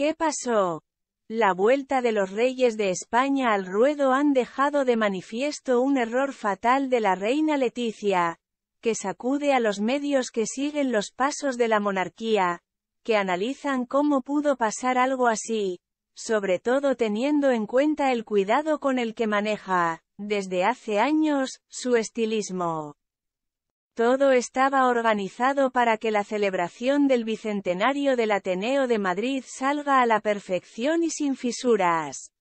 ¿Qué pasó? La vuelta de los reyes de España al ruedo han dejado de manifiesto un error fatal de la reina Leticia, que sacude a los medios que siguen los pasos de la monarquía, que analizan cómo pudo pasar algo así, sobre todo teniendo en cuenta el cuidado con el que maneja, desde hace años, su estilismo. Todo estaba organizado para que la celebración del Bicentenario del Ateneo de Madrid salga a la perfección y sin fisuras.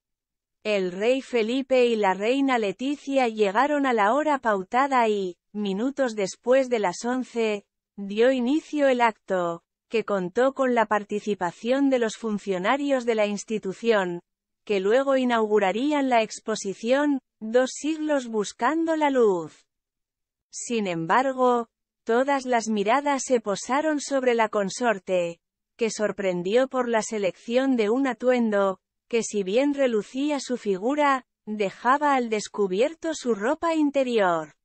El rey Felipe y la reina Leticia llegaron a la hora pautada y, minutos después de las once, dio inicio el acto, que contó con la participación de los funcionarios de la institución, que luego inaugurarían la exposición, dos siglos buscando la luz. Sin embargo, todas las miradas se posaron sobre la consorte, que sorprendió por la selección de un atuendo, que si bien relucía su figura, dejaba al descubierto su ropa interior.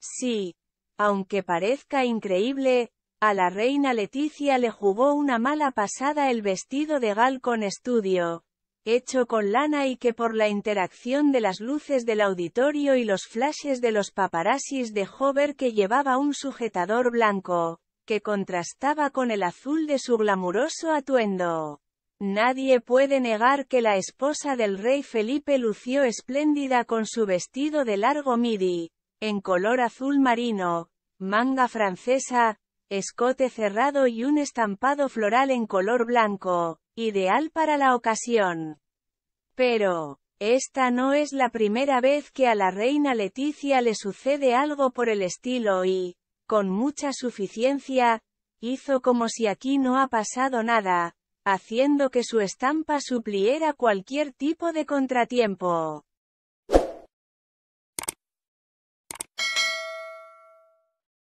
Sí, aunque parezca increíble, a la reina Leticia le jugó una mala pasada el vestido de gal con estudio, hecho con lana y que por la interacción de las luces del auditorio y los flashes de los paparazzis dejó ver que llevaba un sujetador blanco, que contrastaba con el azul de su glamuroso atuendo. Nadie puede negar que la esposa del rey Felipe lució espléndida con su vestido de largo midi, en color azul marino, manga francesa, escote cerrado y un estampado floral en color blanco, ideal para la ocasión. Pero, esta no es la primera vez que a la reina Leticia le sucede algo por el estilo y, con mucha suficiencia, hizo como si aquí no ha pasado nada, haciendo que su estampa supliera cualquier tipo de contratiempo.